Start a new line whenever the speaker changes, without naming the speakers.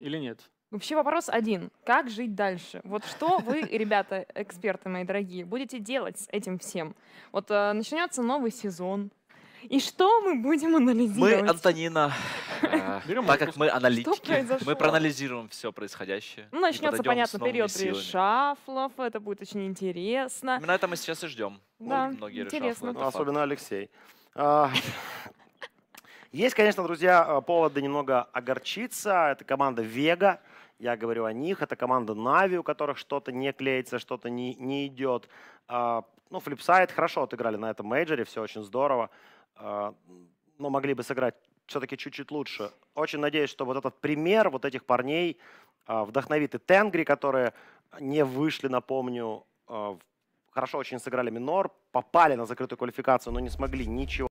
или нет?
Вообще вопрос один. Как жить дальше? Вот что вы, ребята, эксперты мои дорогие, будете делать с этим всем? Вот э, начнется новый сезон. И что мы будем анализировать? Мы,
Антонина, э, так как мы аналитики, мы проанализируем все происходящее. Ну, начнется, понятно, период
решафлов, это будет очень
интересно. Именно это мы сейчас и ждем. Да, интересно. Ну, особенно
Алексей. А, Есть, конечно, друзья, э, поводы немного огорчиться. Это команда Вега. Я говорю о них. Это команда Нави, у которых что-то не клеится, что-то не, не идет. А, ну, флипсайд хорошо отыграли на этом мейджоре, все очень здорово. А, но могли бы сыграть все-таки чуть-чуть лучше. Очень надеюсь, что вот этот пример вот этих парней а, вдохновит и Тенгри, которые не вышли, напомню, хорошо очень сыграли минор, попали на закрытую квалификацию, но не смогли ничего.